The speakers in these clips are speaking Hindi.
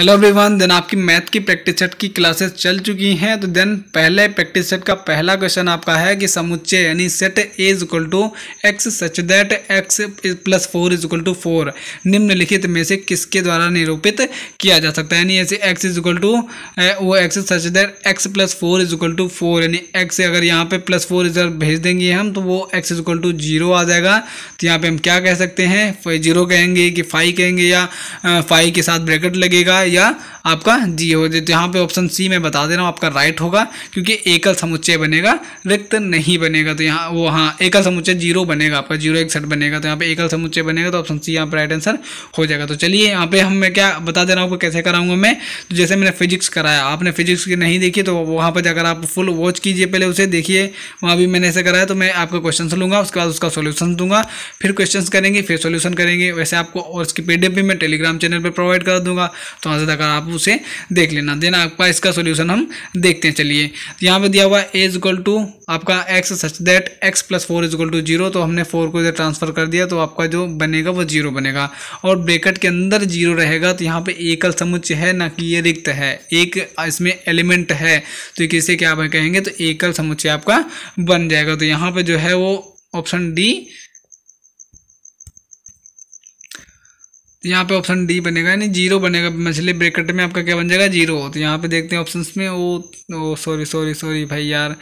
हेलो एवरीवन देन आपकी मैथ की प्रैक्टिस सेट की क्लासेस चल चुकी हैं तो देन पहले प्रैक्टिस सेट का पहला क्वेश्चन आपका है कि समुच्चय यानी set A is equal to X such that X plus four is equal to four निम्नलिखित में से किसके द्वारा निरूपित किया जा सकता है यानी ऐसे एक्स इज इक्वल टू वो X such that X plus four is equal to four यानी एक्स अगर यहाँ पर प्लस फोर इधर भेज देंगे हम तो वो X is equal to zero आ जाएगा तो यहाँ पर हम क्या कह सकते हैं जीरो कहेंगे कि फाइव कहेंगे या फाइव के साथ ब्रैकेट लगेगा ya आपका जी हो जाए तो यहाँ पे ऑप्शन सी में बता दे रहा हूँ आपका राइट होगा क्योंकि एकल समुच्चय बनेगा रिक्त नहीं बनेगा तो यहाँ वो हाँ एकल समुच्चय जीरो बनेगा आपका जीरो एकसठ बनेगा तो यहाँ पे एकल समुच्चय बनेगा तो ऑप्शन सी यहाँ पर राइट आंसर हो जाएगा तो चलिए यहाँ पे हम मैं क्या बता दे रहा हूँ आपको कैसे कराऊंगा मैं तो जैसे मैंने फिजिक्स कराया आपने फिजिक्स की नहीं देखी तो वहाँ पर जाकर आप फुल वॉच कीजिए पहले उसे देखिए वहाँ भी मैंने ऐसे कराया तो मैं आपका क्वेश्चन लूँगा उसके बाद उसका सोल्यूशन दूंगा फिर क्वेश्चन करेंगे फिर सोल्यूशन करेंगे वैसे आपको और उसकी पी भी मैं टेलीग्राम चैनल पर प्रोवाइड कर दूंगा तो वहाँ से जाकर आप उसे देख लेना देन आपका इसका सोल्यूशन हम देखते हैं चलिए यहाँ पर दिया हुआ ए इजक्ल टू आपका X such that X plus four is equal to zero तो हमने फोर को इधर ट्रांसफर कर दिया तो आपका जो बनेगा वो जीरो बनेगा और ब्रेकेट के अंदर जीरो रहेगा तो यहाँ पे एकल समुच्चय है ना कि ये रिक्त है एक इसमें एलिमेंट है तो किसे क्या कहेंगे तो एकल समुच्चय आपका बन जाएगा तो यहाँ पे जो है वो ऑप्शन डी तो यहाँ पे ऑप्शन डी बनेगा यानी जीरो बनेगा मछली ब्रैकेट में आपका क्या बन जाएगा जीरो तो यहाँ पे देखते हैं ऑप्शंस में oh, oh sorry sorry sorry भाई यार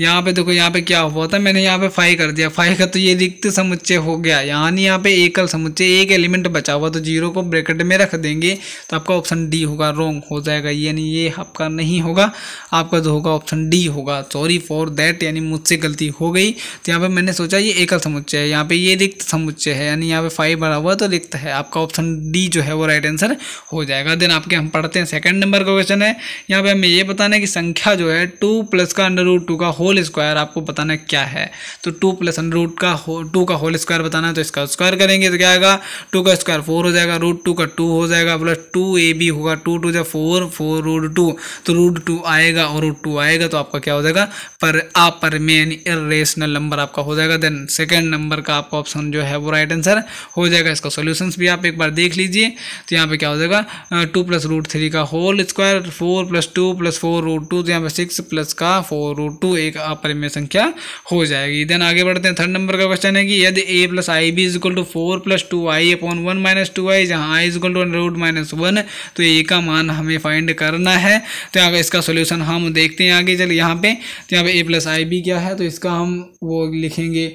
यहाँ पे देखो यहाँ पे क्या हुआ था मैंने यहाँ पे फाई कर दिया फाइव का तो ये रिक्त समुच्चय हो गया यानी यहाँ पे एकल समुच्चय एक एलिमेंट बचा हुआ तो जीरो को ब्रैकेट में रख देंगे तो आपका ऑप्शन डी होगा रॉन्ग हो जाएगा यानी ये आपका नहीं होगा आपका जो होगा ऑप्शन डी होगा सॉरी फॉर दैट यानी मुझसे गलती हो गई तो यहाँ पर मैंने सोचा ये एकल समुच्चय है यहाँ पर ये रिक्त समुच्चय है यानी यहाँ पर फाइव भरा हुआ तो रिक्त है आपका ऑप्शन डी जो है वो राइट आंसर हो जाएगा देन आपके हम पढ़ते हैं सेकेंड नंबर का क्वेश्चन है यहाँ पर हमें ये बताना है कि संख्या जो है टू प्लस का अंडर रूट टू का हो होल स्क्वायर आपको बताना क्या है तो टू प्लस अंडर रूट का हो टू का होल स्क्वायर बताना है तो इसका स्क्वायर करेंगे तो क्या आएगा टू का स्क्वायर फोर हो जाएगा रूट टू का टू हो जाएगा प्लस टू ए बी होगा टू टू जब फोर फोर रूट टू तो रूट टू आएगा और रूट टू आएगा तो आपका क्या हो जाएगा पर आ पर मेन इेशनल नंबर आपका हो जाएगा देन सेकेंड नंबर का आपका ऑप्शन जो है वो राइट आंसर हो जाएगा इसका सोल्यूशन भी आप एक बार देख लीजिए तो यहाँ पर क्या हो जाएगा टू प्लस रूट थ्री का whole square four plus two plus four root two तो यहाँ पर सिक्स प्लस का फोर रूट टू एक एक अपरिमेय संख्या हो जाएगी देन आगे बढ़ते हैं थर्ड नंबर का क्वेश्चन है कि यदि A plus I B is equal to four plus two I upon one minus two I जहाँ I is equal to root minus one तो ए का मान हमें फाइंड करना है तो यहाँ इसका सोल्यूशन हम देखते हैं आगे चल यहाँ पे तो यहाँ पे ए प्लस आई बी क्या है तो इसका हम वो लिखेंगे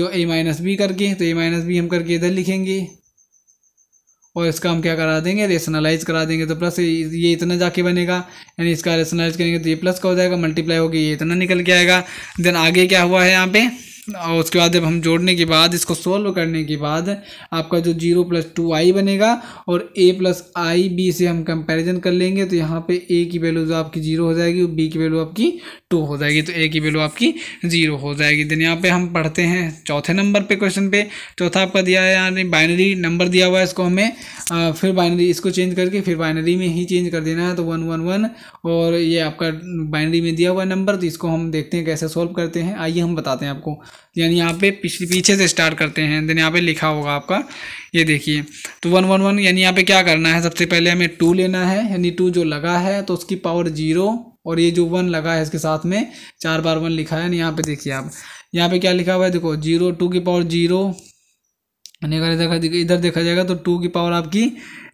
जो ए माइनस बी करके तो ए माइनस बी हम करके इधर लिखेंगे और इसका हम क्या करा देंगे रेशनलाइज करा देंगे तो प्लस ये इतना जाके बनेगा यानी इसका रेशनलाइज करेंगे तो ये प्लस का हो जाएगा मल्टीप्लाई होगी ये इतना निकल के आएगा देन आगे क्या हुआ है यहाँ पे और उसके बाद जब हम जोड़ने के बाद इसको सोल्व करने के बाद आपका जो जीरो प्लस टू आई बनेगा और ए प्लस आई बी से हम कंपैरिजन कर लेंगे तो यहाँ पे ए की वैल्यू जो आपकी जीरो हो जाएगी और बी की वैल्यू आपकी टू हो जाएगी तो ए की वैल्यू आपकी जीरो हो जाएगी देन यहाँ पे हम पढ़ते हैं चौथे नंबर पर क्वेश्चन पे चौथा आपका दिया है यानी बाइनरी नंबर दिया हुआ है इसको हमें आ, फिर बाइनरी इसको चेंज करके फिर बाइनरी में ही चेंज कर देना है तो वन वन वन और ये आपका बाइनरी में दिया हुआ नंबर तो इसको हम देखते हैं कैसे सॉल्व करते हैं आइए हम बताते हैं आपको यानी यहाँ पे पिछले पीछे से स्टार्ट करते हैं देन यहाँ पे लिखा होगा आपका ये देखिए तो वन वन वन यानी यहाँ पे क्या करना है सबसे पहले हमें टू लेना है यानी टू जो लगा है तो उसकी पावर जीरो और ये जो वन लगा है इसके साथ में चार बार वन लिखा है यहाँ पे देखिए आप यहाँ पे क्या लिखा हुआ है देखो जीरो टू की पावर जीरो यानी अगर इधर इधर देखा जाएगा तो टू की पावर आपकी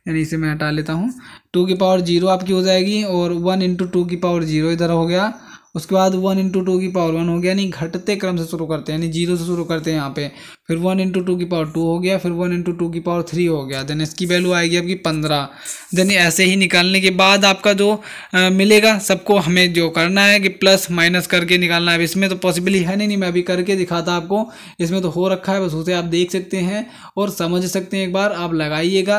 यानी इसे मैं हटा लेता हूँ टू की पावर जीरो आपकी हो जाएगी और वन इंटू टू की पावर जीरो इधर हो गया उसके बाद वन इंटू टू की पावर वन हो गया यानी घटते क्रम से शुरू करते हैं यानी जीरो से शुरू करते हैं यहाँ पे फिर वन इंटू टू की पावर टू हो गया फिर वन इंटू टू की पावर थ्री हो गया देन इसकी वैल्यू आएगी आपकी पंद्रह देन ऐसे ही निकालने के बाद आपका जो आ, मिलेगा सबको हमें जो करना है कि प्लस माइनस करके निकालना है इसमें तो पॉसिबल ही है नहीं नहीं मैं अभी करके दिखाता आपको इसमें तो हो रखा है बस उसे आप देख सकते हैं और समझ सकते हैं एक बार आप लगाइएगा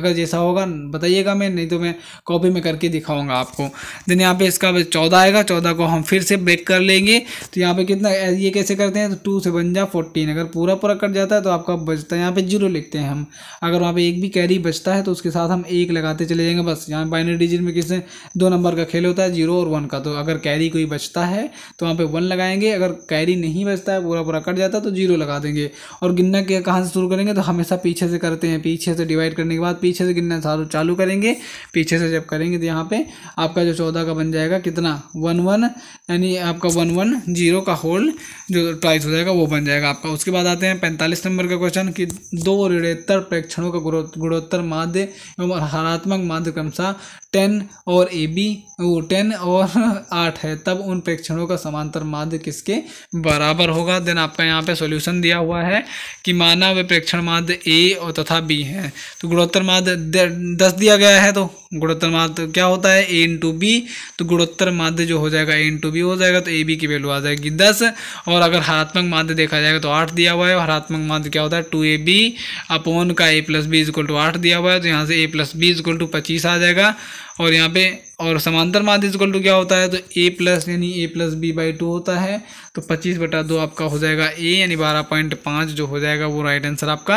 अगर जैसा होगा बताइएगा मैं नहीं तो मैं कॉपी में करके दिखाऊँगा आपको देन यहाँ पर इसका चौदह आएगा चौदह को हम फिर से ब्रेक कर लेंगे तो यहाँ पर कितना ये कैसे करते हैं तो टू से बन जा फोर्टीन अगर पूरा पूरा पूरा कट जाता है तो आपका बचता है यहाँ पे जीरो लिखते हैं हम अगर वहाँ पे एक भी कैरी बचता है तो उसके साथ हम एक लगाते चले जाएंगे बस यहाँ बाइनरी डिजिट में किसने दो नंबर का खेल होता है जीरो और वन का तो अगर कैरी कोई बचता है तो वहाँ पर वन लगाएंगे अगर कैरी नहीं बचता है पूरा पूरा कट जाता है तो जीरो लगा देंगे और गिनना क्या कहाँ से शुरू करेंगे तो हमेशा पीछे से करते हैं पीछे से डिवाइड करने के बाद पीछे से गिनना चालू चालू करेंगे पीछे से जब करेंगे तो यहाँ पे आपका जो चौदह का बन जाएगा कितना वन वन यानी आपका वन वन जीरो का होल्ड जो प्राइस हो जाएगा वो बन जाएगा आपका उसके बाद आते हैं पैंतालीस नंबर का क्वेश्चन कि दो रेडियतर प्रेक्षणों का गुणोत्तर माध्य एवं हरात्मक माध्य क्रमशः टेन और ए बी वो टेन और आठ है तब उन प्रेक्षणों का समांतर माध्य किसके बराबर होगा देन आपका यहाँ पे सॉल्यूशन दिया हुआ है कि माना वे प्रेक्षण माध्य ए और तथा बी हैं तो गुणोत्तर माध्य दस दिया गया है तो गुणोत्तर माध्य तो क्या होता है ए इंटू बी तो गुणोत्तर माध्य जो हो जाएगा ए इंटू बी हो जाएगा तो ए बी की वैल्यू आ जाएगी दस और अगर हरात्मक माध्य देखा जाएगा तो आठ दिया हुआ है हरात्मक माध्य क्या होता है टू ए बी अपोन का A plus B is equal to आठ दिया हुआ है तो यहाँ से A plus B is equal to पच्चीस आ जाएगा और यहाँ पे और समांतर माध्य इज्कल टू क्या होता है तो ए प्लस यानी A plus B by two होता है तो पच्चीस बटा दो आपका हो जाएगा ए यानी बारह पॉइंट पाँच जो हो जाएगा वो राइट आंसर आपका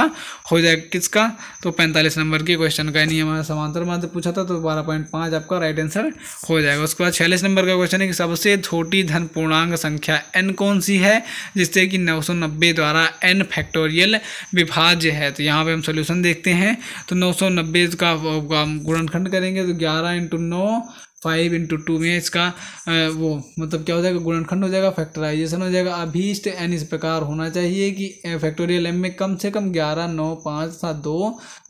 हो जाएगा किसका तो पैंतालीस नंबर के क्वेश्चन का यानी हमारा समांतर माध्य पूछा था तो बारह पॉइंट पाँच आपका राइट आंसर हो जाएगा उसके बाद छियालीस नंबर का क्वेश्चन है कि सबसे छोटी धन पूर्णांग संख्या एन कौन सी है जिससे कि नौ सौ नब्बे द्वारा एन फैक्टोरियल विभाज्य है तो यहाँ पर हम सोल्यूशन देखते हैं तो नौ सौ नब्बे का गुणनखंड करेंगे तो ग्यारह अठारह इंटू नौ फाइव इंटू टू में इसका वो मतलब क्या हो जाएगा गुणनखंड हो जाएगा फैक्टराइजेशन हो जाएगा अभीष्ट एन इस प्रकार होना चाहिए कि फैक्टोरियल एम में कम से कम ग्यारह नौ पाँच सात दो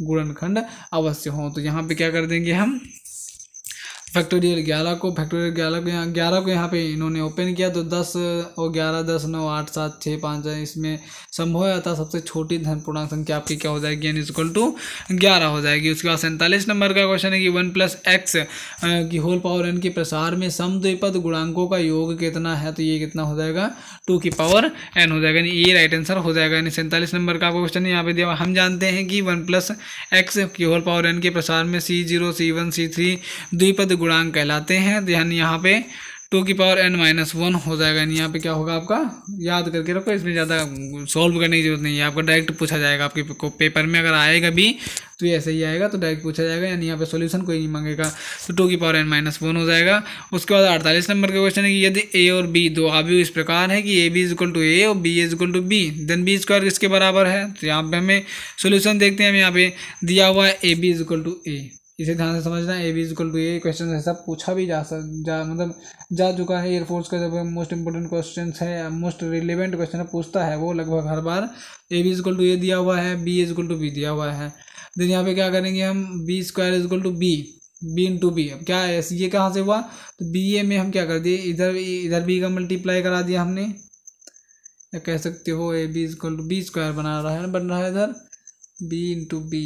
गुणनखंड अवश्य हो तो यहाँ पे क्या कर देंगे हम फैक्टोरियल ग्यारह को फैक्टोरियल ग्यारह को यहाँ ग्यारह को यहाँ पे इन्होंने ओपन किया तो दस और ग्यारह दस नौ आठ सात छः पाँच इसमें संभव आता सबसे छोटी धन पूर्णांक संख्या आपकी क्या हो जाएगी एन इक्वल टू ग्यारह हो जाएगी उसके बाद सैंतालीस नंबर का क्वेश्चन है कि वन प्लस एक्स की होल पावर एन के प्रसार में समद्विपद गुणांकों का योग कितना है तो ये कितना हो जाएगा टू की पावर एन हो जाएगा यानी ये राइट आंसर हो जाएगा यानी सैंतालीस नंबर का क्वेश्चन यहाँ पे दिया हम जानते हैं कि वन प्लस एक्स की होल पावर एन के प्रसार में C zero C one C three द्विपद गुणांक कहलाते हैं तो यानी यहाँ पे टू की पावर एन माइनस वन हो जाएगा यानी यहाँ पे क्या होगा आपका याद करके रखो इसमें ज़्यादा सॉल्व करने की जरूरत नहीं है आपका डायरेक्ट पूछा जाएगा आपके पेपर में अगर आएगा भी तो ऐसे ही आएगा तो डायरेक्ट पूछा जाएगा यानी यहाँ पे सॉल्यूशन कोई नहीं मांगेगा तो टू की पावर एन माइनस वन हो जाएगा उसके बाद अड़तालीस नंबर का क्वेश्चन है कि यदि ए और बी दो आव्यू इस प्रकार है कि A B is equal to A और B is equal to B then B square इसके बराबर है तो यहाँ पर हमें सोल्यूशन देखते हैं हम यहाँ पे दिया हुआ है A B is equal to A इसे ध्यान से समझना A B is equal to A question ऐसा पूछा भी जा सक जा मतलब जा चुका है एयरफोर्स का जब मोस्ट इंपॉर्टेंट क्वेश्चन है मोस्ट रिलेवेंट क्वेश्चन पूछता है वो लगभग हर बार A B is equal to A दिया हुआ है बी इजल टू बी दिया हुआ है देन यहाँ पे क्या करेंगे हम B square is equal to B B into B अब क्या है ये कहाँ से हुआ तो बी ए में हम क्या कर दिए इधर इधर बी का मल्टीप्लाई करा दिया हमने या कह सकते हो A B is equal to B square बना रहा है बन रहा है इधर बी इंटू बी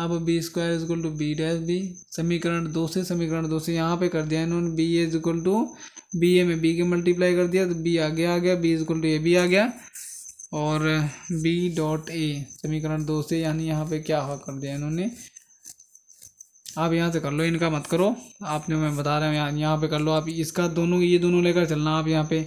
अब B square is to B dash B समीकरण दो से समीकरण दो से यहाँ पे कर दिया इन्होंने B is equal to B A में बी के मल्टीप्लाई कर दिया तो बी आगे आ गया B is equal to A B आ गया और बी डॉट ए समीकरण दो से यानी यहाँ पे क्या हुआ कर दिया इन्होंने आप यहाँ से कर लो इनका मत करो आपने मैं बता रहा हूँ यहाँ यहाँ पे कर लो आप इसका दोनों ये दोनों लेकर चलना आप यहाँ पे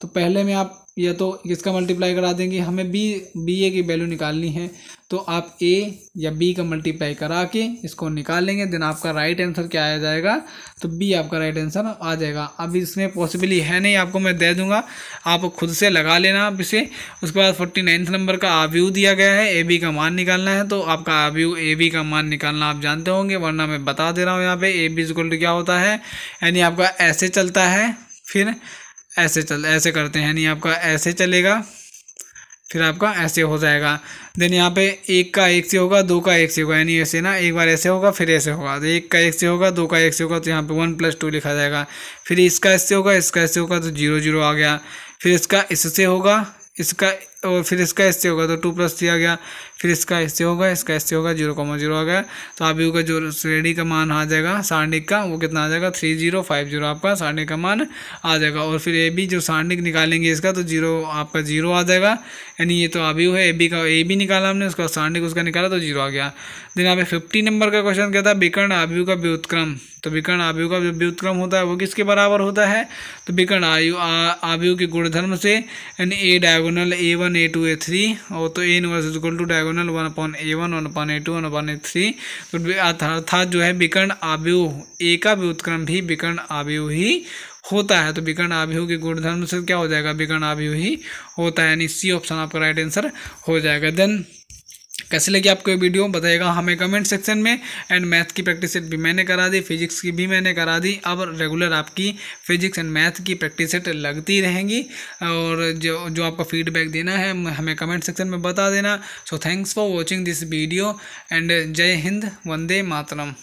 तो पहले में आप या तो इसका मल्टीप्लाई करा देंगे हमें बी बी ए की वैल्यू निकालनी है तो आप ए या बी का मल्टीप्लाई करा के इसको निकाल लेंगे देन आपका राइट आंसर क्या आ जाएगा तो बी आपका राइट आंसर आ जाएगा अब इसमें पॉसिबली है नहीं आपको मैं दे दूंगा आप खुद से लगा लेना आप इसे उसके बाद फोर्टी नाइन्थ नंबर का आव्यू दिया गया है ए बी का मान निकालना है तो आपका आव्यू ए बी का मान निकालना आप जानते होंगे वरना मैं बता दे रहा हूँ यहाँ पर ए बी इजक्ल क्या होता है यानी आपका ऐसे चलता है फिर ऐसे चल ऐसे करते हैं यानी आपका ऐसे चलेगा फिर आपका ऐसे हो जाएगा देन यहाँ पे एक का एक से होगा दो का एक से होगा यानी ऐसे ना एक बार ऐसे होगा फिर ऐसे होगा तो एक का एक से होगा दो का एक से होगा तो यहाँ पे वन प्लस टू लिखा जाएगा फिर इसका इससे होगा इसका ऐसे होगा तो जीरो जीरो आ गया फिर इसका इससे होगा इसका और फिर इसका ऐसे होगा तो टू प्लस थ्री आ गया फिर इसका ऐसे होगा इसका ऐसे होगा जीरो कॉमा जीरो आ गया तो आप यू का जो श्रेणी का मान आ जाएगा सारणिक का वो कितना आ जाएगा थ्री जीरो फाइव जीरो आपका सारणिक का मान आ जाएगा और फिर ए बी जो सारणिक निकालेंगे इसका तो जीरो आपका जीरो आ जाएगा यानी ये तो अभी है ए बी का ए बी निकाला हमने उसका सारणिक उसका निकाला तो जीरो आ गया देन यहाँ पे फिफ्टी नंबर का क्वेश्चन क्या था विकर्ण आयु का व्युतक्रम तो विकर्ण आयु का जो व्युतक्रम होता है वो किसके बराबर होता है तो विकर्ण आयु आयु के गुणधर्म से यानी A diagonal A one A two A three और तो A inverse equal to diagonal one upon A one one upon A two one upon A three अर्थात जो है विकर्ण आव्यूह ए का व्युत्क्रम भी विकर्ण आव्यूह ही होता है तो विकर्ण आव्यूह के गुणधर्म से क्या हो जाएगा विकर्ण आव्यूह ही होता है यानी सी ऑप्शन आपका राइट आंसर हो जाएगा देन कैसे लगी आपको ये वीडियो बताइएगा हमें कमेंट सेक्शन में एंड मैथ की प्रैक्टिस सेट भी मैंने करा दी फिजिक्स की भी मैंने करा दी अब रेगुलर आपकी फिजिक्स एंड मैथ की प्रैक्टिस सेट लगती रहेंगी और जो जो आपका फीडबैक देना है हमें कमेंट सेक्शन में बता देना so thanks for watching this video and जय हिंद वंदे मातरम